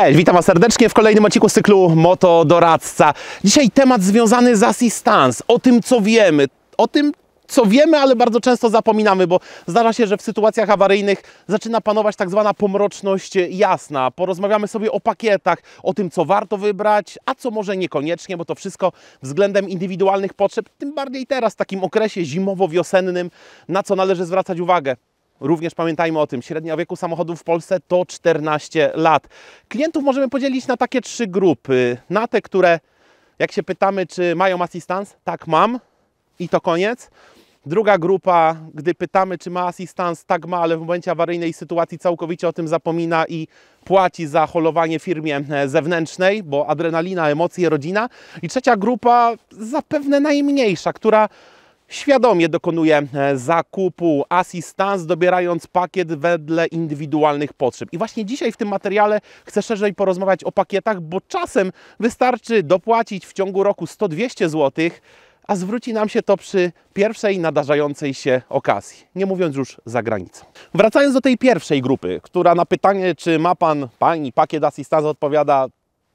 Cześć, witam Was serdecznie w kolejnym odcinku cyklu Moto Doradca. Dzisiaj temat związany z assistance, o tym co wiemy, o tym co wiemy, ale bardzo często zapominamy, bo zdarza się, że w sytuacjach awaryjnych zaczyna panować tak zwana pomroczność jasna. Porozmawiamy sobie o pakietach, o tym, co warto wybrać, a co może niekoniecznie, bo to wszystko względem indywidualnych potrzeb, tym bardziej teraz, w takim okresie zimowo-wiosennym, na co należy zwracać uwagę. Również pamiętajmy o tym, średnia wieku samochodów w Polsce to 14 lat. Klientów możemy podzielić na takie trzy grupy. Na te, które jak się pytamy, czy mają asystans, tak mam i to koniec. Druga grupa, gdy pytamy, czy ma asystans, tak ma, ale w momencie awaryjnej sytuacji całkowicie o tym zapomina i płaci za holowanie firmie e, zewnętrznej, bo adrenalina, emocje, rodzina. I trzecia grupa, zapewne najmniejsza, która świadomie dokonuje e, zakupu assistance, dobierając pakiet wedle indywidualnych potrzeb. I właśnie dzisiaj w tym materiale chcę szerzej porozmawiać o pakietach, bo czasem wystarczy dopłacić w ciągu roku 100-200 zł, a zwróci nam się to przy pierwszej nadarzającej się okazji, nie mówiąc już za granicą. Wracając do tej pierwszej grupy, która na pytanie, czy ma Pan, Pani pakiet assistance odpowiada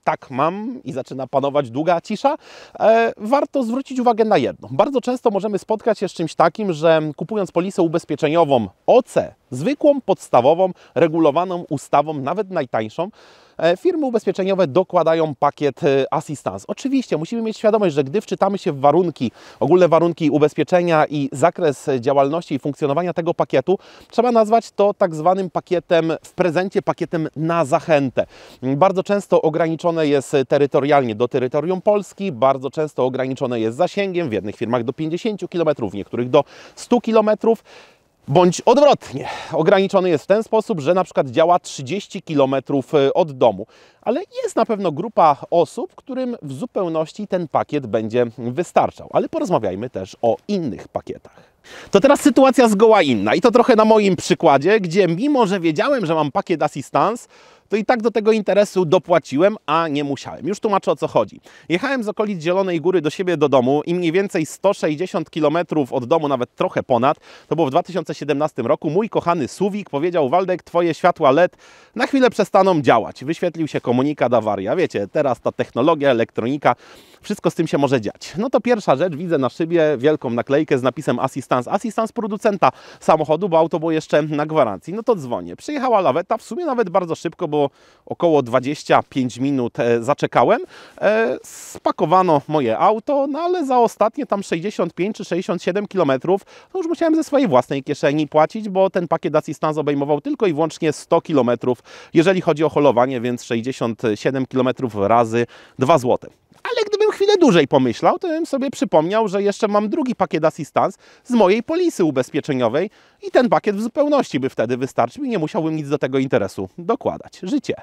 tak mam i zaczyna panować długa cisza, e, warto zwrócić uwagę na jedno. Bardzo często możemy spotkać się z czymś takim, że kupując polisę ubezpieczeniową OC, zwykłą, podstawową, regulowaną ustawą, nawet najtańszą, E, firmy ubezpieczeniowe dokładają pakiet e, assistance. Oczywiście musimy mieć świadomość, że gdy wczytamy się w warunki, ogólne warunki ubezpieczenia i zakres działalności i funkcjonowania tego pakietu, trzeba nazwać to tak zwanym pakietem w prezencie, pakietem na zachętę. Bardzo często ograniczone jest terytorialnie do terytorium Polski, bardzo często ograniczone jest zasięgiem, w jednych firmach do 50 km, w niektórych do 100 km. Bądź odwrotnie, ograniczony jest w ten sposób, że na przykład działa 30 km y, od domu, ale jest na pewno grupa osób, którym w zupełności ten pakiet będzie wystarczał. Ale porozmawiajmy też o innych pakietach. To teraz sytuacja zgoła inna i to trochę na moim przykładzie, gdzie mimo, że wiedziałem, że mam pakiet assistance, to i tak do tego interesu dopłaciłem, a nie musiałem. Już tłumaczę o co chodzi. Jechałem z okolic Zielonej Góry do siebie do domu i mniej więcej 160 km od domu, nawet trochę ponad, to było w 2017 roku, mój kochany Suwik powiedział, Waldek, twoje światła LED na chwilę przestaną działać. Wyświetlił się komunikat awaria. Wiecie, teraz ta technologia, elektronika, wszystko z tym się może dziać. No to pierwsza rzecz, widzę na szybie wielką naklejkę z napisem assistance. Assistance producenta samochodu, bo auto było jeszcze na gwarancji. No to dzwonię. Przyjechała laweta, w sumie nawet bardzo szybko, bo bo około 25 minut e, zaczekałem. E, spakowano moje auto, no ale za ostatnie tam 65 czy 67 km no już musiałem ze swojej własnej kieszeni płacić, bo ten pakiet assistance obejmował tylko i wyłącznie 100 km, jeżeli chodzi o holowanie, więc 67 km razy 2 zł trochę dłużej pomyślał, to bym sobie przypomniał, że jeszcze mam drugi pakiet asystans z mojej polisy ubezpieczeniowej i ten pakiet w zupełności by wtedy wystarczył i nie musiałbym nic do tego interesu dokładać. Życie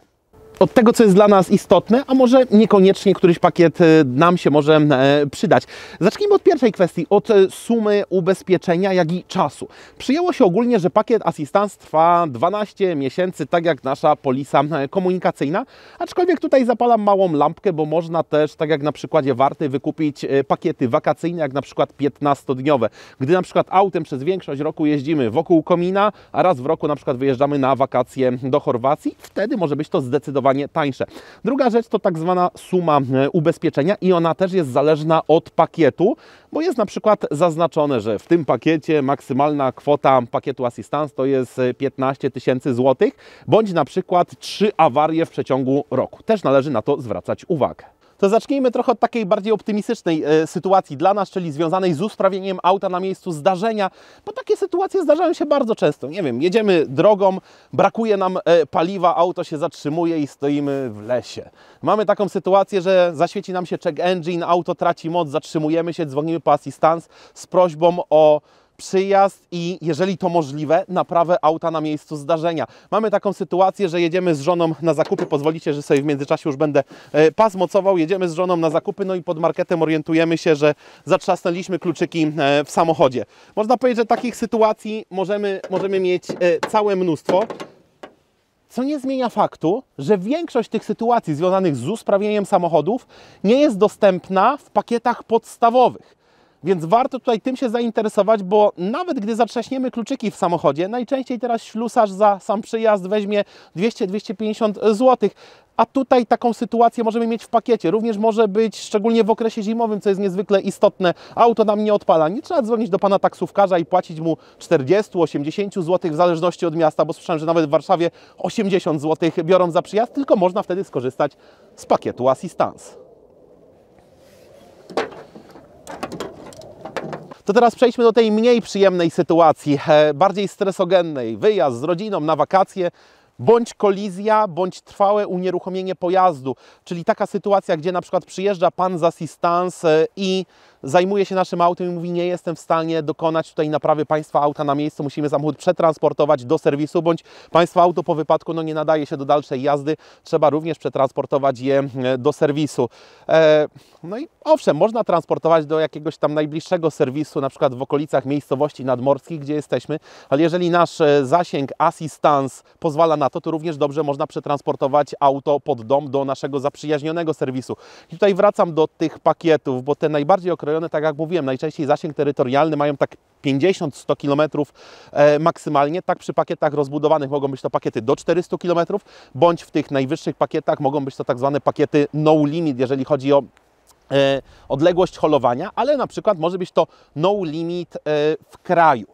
od tego, co jest dla nas istotne, a może niekoniecznie któryś pakiet y, nam się może e, przydać. Zacznijmy od pierwszej kwestii, od e, sumy ubezpieczenia, jak i czasu. Przyjęło się ogólnie, że pakiet Assistance trwa 12 miesięcy, tak jak nasza polisa e, komunikacyjna, aczkolwiek tutaj zapalam małą lampkę, bo można też, tak jak na przykładzie Warty, wykupić pakiety wakacyjne, jak na przykład 15-dniowe. Gdy na przykład autem przez większość roku jeździmy wokół komina, a raz w roku na przykład wyjeżdżamy na wakacje do Chorwacji, wtedy może być to zdecydowanie zdecydowanie tańsze. Druga rzecz to tak zwana suma e, ubezpieczenia i ona też jest zależna od pakietu, bo jest na przykład zaznaczone, że w tym pakiecie maksymalna kwota pakietu assistance to jest 15 e, tysięcy złotych, bądź na przykład trzy awarie w przeciągu roku. Też należy na to zwracać uwagę to zacznijmy trochę od takiej bardziej optymistycznej e, sytuacji dla nas, czyli związanej z usprawieniem auta na miejscu zdarzenia, bo takie sytuacje zdarzają się bardzo często. Nie wiem, jedziemy drogą, brakuje nam e, paliwa, auto się zatrzymuje i stoimy w lesie. Mamy taką sytuację, że zaświeci nam się check engine, auto traci moc, zatrzymujemy się, dzwonimy po assistance z prośbą o przyjazd i, jeżeli to możliwe, naprawę auta na miejscu zdarzenia. Mamy taką sytuację, że jedziemy z żoną na zakupy, pozwolicie, że sobie w międzyczasie już będę e, pas mocował, jedziemy z żoną na zakupy, no i pod marketem orientujemy się, że zatrzasnęliśmy kluczyki e, w samochodzie. Można powiedzieć, że takich sytuacji możemy, możemy mieć e, całe mnóstwo. Co nie zmienia faktu, że większość tych sytuacji związanych z usprawnieniem samochodów nie jest dostępna w pakietach podstawowych. Więc warto tutaj tym się zainteresować, bo nawet gdy zatrzaśniemy kluczyki w samochodzie, najczęściej teraz ślusarz za sam przyjazd weźmie 200-250 zł. A tutaj taką sytuację możemy mieć w pakiecie. Również może być, szczególnie w okresie zimowym, co jest niezwykle istotne, auto nam nie odpala. Nie trzeba dzwonić do pana taksówkarza i płacić mu 40-80 zł w zależności od miasta, bo słyszałem, że nawet w Warszawie 80 zł biorą za przyjazd, tylko można wtedy skorzystać z pakietu Assistance. To teraz przejdźmy do tej mniej przyjemnej sytuacji, e, bardziej stresogennej. Wyjazd z rodziną na wakacje, bądź kolizja, bądź trwałe unieruchomienie pojazdu, czyli taka sytuacja, gdzie na przykład przyjeżdża pan z assistance i zajmuje się naszym autem i mówi, nie jestem w stanie dokonać tutaj naprawy Państwa auta na miejscu, musimy samochód przetransportować do serwisu, bądź Państwa auto po wypadku no, nie nadaje się do dalszej jazdy, trzeba również przetransportować je e, do serwisu. E, no i owszem, można transportować do jakiegoś tam najbliższego serwisu, na przykład w okolicach miejscowości nadmorskich, gdzie jesteśmy, ale jeżeli nasz e, zasięg assistance pozwala na to, to również dobrze można przetransportować auto pod dom do naszego zaprzyjaźnionego serwisu. I tutaj wracam do tych pakietów, bo te najbardziej określone rejony, tak jak mówiłem, najczęściej zasięg terytorialny mają tak 50-100 km e, maksymalnie. Tak przy pakietach rozbudowanych mogą być to pakiety do 400 km, bądź w tych najwyższych pakietach mogą być to tak zwane pakiety no limit, jeżeli chodzi o e, odległość holowania, ale na przykład może być to no limit e, w kraju.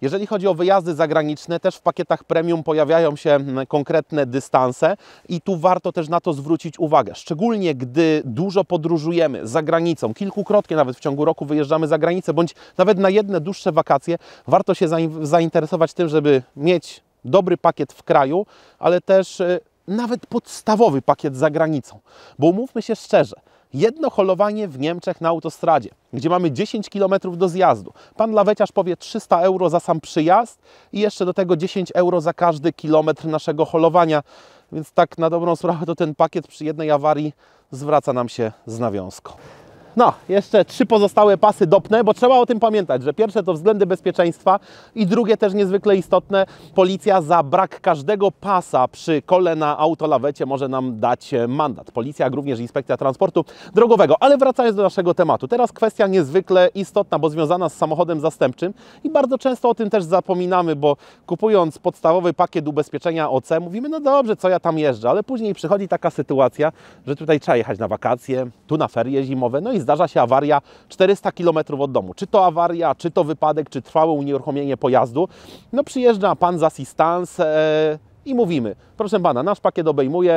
Jeżeli chodzi o wyjazdy zagraniczne, też w pakietach premium pojawiają się mm, konkretne dystanse i tu warto też na to zwrócić uwagę. Szczególnie gdy dużo podróżujemy za granicą, kilkukrotnie nawet w ciągu roku wyjeżdżamy za granicę, bądź nawet na jedne dłuższe wakacje, warto się zainteresować tym, żeby mieć dobry pakiet w kraju, ale też y, nawet podstawowy pakiet za granicą. Bo umówmy się szczerze, jedno holowanie w Niemczech na autostradzie, gdzie mamy 10 km do zjazdu. Pan laweciarz powie 300 euro za sam przyjazd i jeszcze do tego 10 euro za każdy kilometr naszego holowania. Więc tak na dobrą sprawę to ten pakiet przy jednej awarii zwraca nam się z nawiązką. No, jeszcze trzy pozostałe pasy dopnę, bo trzeba o tym pamiętać, że pierwsze to względy bezpieczeństwa i drugie też niezwykle istotne, policja za brak każdego pasa przy kole na autolawecie może nam dać e, mandat. Policja, jak również Inspekcja Transportu Drogowego. Ale wracając do naszego tematu, teraz kwestia niezwykle istotna, bo związana z samochodem zastępczym i bardzo często o tym też zapominamy, bo kupując podstawowy pakiet ubezpieczenia OC, mówimy, no dobrze, co ja tam jeżdżę, ale później przychodzi taka sytuacja, że tutaj trzeba jechać na wakacje, tu na ferie zimowe, no i zdarza się awaria 400 km od domu. Czy to awaria, czy to wypadek, czy trwałe unieruchomienie pojazdu. No przyjeżdża pan z assistance, e, i mówimy, proszę Pana, nasz pakiet obejmuje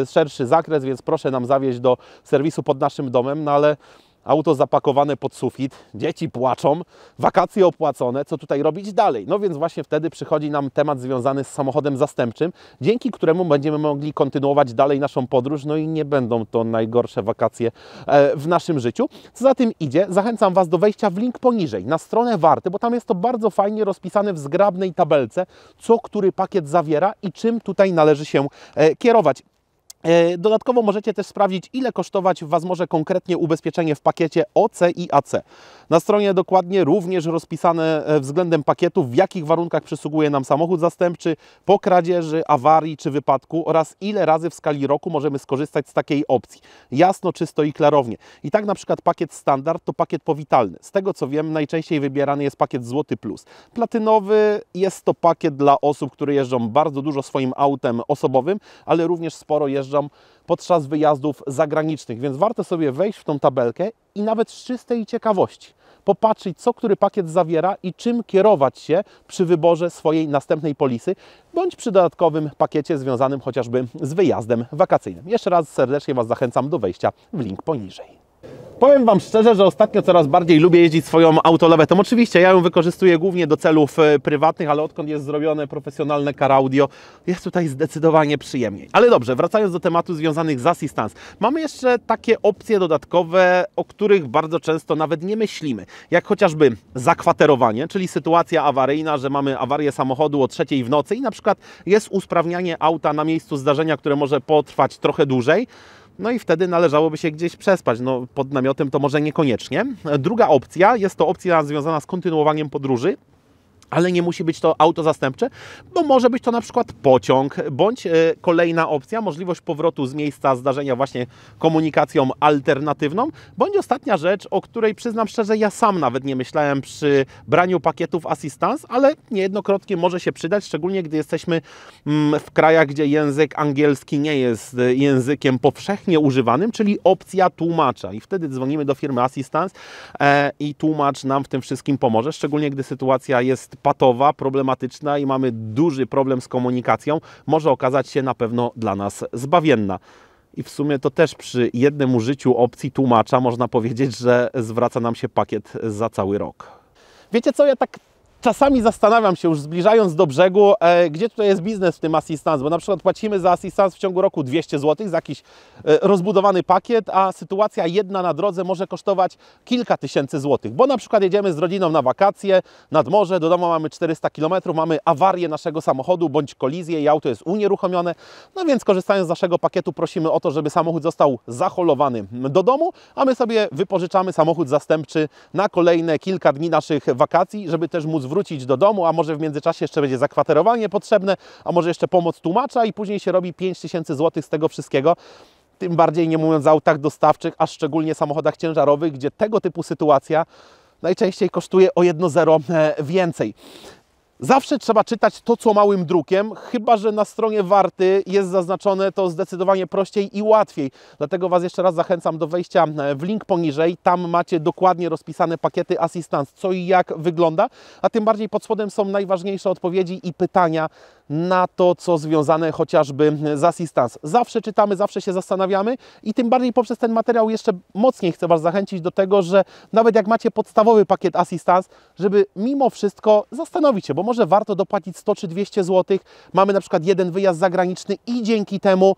e, szerszy zakres, więc proszę nam zawieźć do serwisu pod naszym domem, no ale auto zapakowane pod sufit, dzieci płaczą, wakacje opłacone, co tutaj robić dalej? No więc właśnie wtedy przychodzi nam temat związany z samochodem zastępczym, dzięki któremu będziemy mogli kontynuować dalej naszą podróż, no i nie będą to najgorsze wakacje e, w naszym życiu. Co za tym idzie, zachęcam Was do wejścia w link poniżej, na stronę Warty, bo tam jest to bardzo fajnie rozpisane w zgrabnej tabelce, co który pakiet zawiera i czym tutaj należy się e, kierować. E, dodatkowo możecie też sprawdzić, ile kosztować Was może konkretnie ubezpieczenie w pakiecie OC i AC. Na stronie dokładnie również rozpisane e, względem pakietu, w jakich warunkach przysługuje nam samochód zastępczy po kradzieży, awarii czy wypadku oraz ile razy w skali roku możemy skorzystać z takiej opcji. Jasno, czysto i klarownie. I tak na przykład pakiet standard to pakiet powitalny. Z tego co wiem, najczęściej wybierany jest pakiet Złoty Plus. Platynowy jest to pakiet dla osób, które jeżdżą bardzo dużo swoim autem osobowym, ale również sporo jeżdżą podczas wyjazdów zagranicznych, więc warto sobie wejść w tą tabelkę i nawet z czystej ciekawości popatrzeć, co który pakiet zawiera i czym kierować się przy wyborze swojej następnej polisy, bądź przy dodatkowym pakiecie związanym chociażby z wyjazdem wakacyjnym. Jeszcze raz serdecznie Was zachęcam do wejścia w link poniżej. Powiem Wam szczerze, że ostatnio coraz bardziej lubię jeździć swoją autolawetą. Oczywiście ja ją wykorzystuję głównie do celów e, prywatnych, ale odkąd jest zrobione profesjonalne car audio, jest tutaj zdecydowanie przyjemniej. Ale dobrze, wracając do tematu związanych z assistance. Mamy jeszcze takie opcje dodatkowe, o których bardzo często nawet nie myślimy. Jak chociażby zakwaterowanie, czyli sytuacja awaryjna, że mamy awarię samochodu o trzeciej w nocy i na przykład jest usprawnianie auta na miejscu zdarzenia, które może potrwać trochę dłużej no i wtedy należałoby się gdzieś przespać. No, pod namiotem to może niekoniecznie. Druga opcja jest to opcja związana z kontynuowaniem podróży, ale nie musi być to auto zastępcze, bo no, może być to na przykład pociąg, bądź e, kolejna opcja, możliwość powrotu z miejsca zdarzenia właśnie komunikacją alternatywną, bądź ostatnia rzecz, o której przyznam szczerze, ja sam nawet nie myślałem przy braniu pakietów assistance, ale niejednokrotnie może się przydać, szczególnie gdy jesteśmy mm, w krajach, gdzie język angielski nie jest e, językiem powszechnie używanym, czyli opcja tłumacza. I wtedy dzwonimy do firmy assistance e, i tłumacz nam w tym wszystkim pomoże, szczególnie gdy sytuacja jest patowa, problematyczna i mamy duży problem z komunikacją, może okazać się na pewno dla nas zbawienna. I w sumie to też przy jednym użyciu opcji tłumacza można powiedzieć, że zwraca nam się pakiet za cały rok. Wiecie co, ja tak czasami zastanawiam się już zbliżając do brzegu, e, gdzie tutaj jest biznes w tym assistance, bo na przykład płacimy za assistance w ciągu roku 200 zł za jakiś e, rozbudowany pakiet, a sytuacja jedna na drodze może kosztować kilka tysięcy złotych, bo na przykład jedziemy z rodziną na wakacje, nad morze, do domu mamy 400 km, mamy awarię naszego samochodu bądź kolizję i auto jest unieruchomione, no więc korzystając z naszego pakietu prosimy o to, żeby samochód został zaholowany do domu, a my sobie wypożyczamy samochód zastępczy na kolejne kilka dni naszych wakacji, żeby też móc wrócić do domu, a może w międzyczasie jeszcze będzie zakwaterowanie potrzebne, a może jeszcze pomoc tłumacza i później się robi 5000 zł z tego wszystkiego tym bardziej nie mówiąc o autach dostawczych, a szczególnie samochodach ciężarowych, gdzie tego typu sytuacja najczęściej kosztuje o jedno zero e, więcej. Zawsze trzeba czytać to, co małym drukiem, chyba że na stronie warty jest zaznaczone to zdecydowanie prościej i łatwiej. Dlatego Was jeszcze raz zachęcam do wejścia e, w link poniżej. Tam macie dokładnie rozpisane pakiety assistance, co i jak wygląda, a tym bardziej pod spodem są najważniejsze odpowiedzi i pytania na to, co związane chociażby z assistance. Zawsze czytamy, zawsze się zastanawiamy i tym bardziej poprzez ten materiał jeszcze mocniej chcę Was zachęcić do tego, że nawet jak macie podstawowy pakiet assistance, żeby mimo wszystko zastanowić się, bo może warto dopłacić 100 czy 200 zł. Mamy na przykład jeden wyjazd zagraniczny i dzięki temu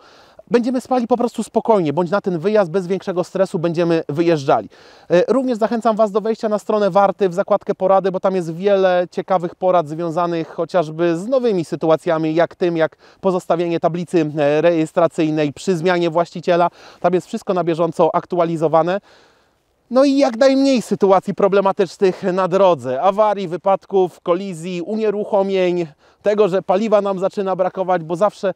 będziemy spali po prostu spokojnie, bądź na ten wyjazd bez większego stresu będziemy wyjeżdżali. E, również zachęcam Was do wejścia na stronę Warty w zakładkę porady, bo tam jest wiele ciekawych porad związanych chociażby z nowymi sytuacjami, jak tym, jak pozostawienie tablicy e, rejestracyjnej przy zmianie właściciela. Tam jest wszystko na bieżąco aktualizowane. No i jak najmniej sytuacji problematycznych na drodze. Awarii, wypadków, kolizji, unieruchomień, tego, że paliwa nam zaczyna brakować, bo zawsze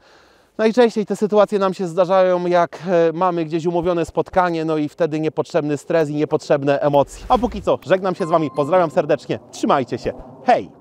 Najczęściej te sytuacje nam się zdarzają, jak e, mamy gdzieś umówione spotkanie, no i wtedy niepotrzebny stres i niepotrzebne emocje. A póki co, żegnam się z Wami, pozdrawiam serdecznie, trzymajcie się, hej!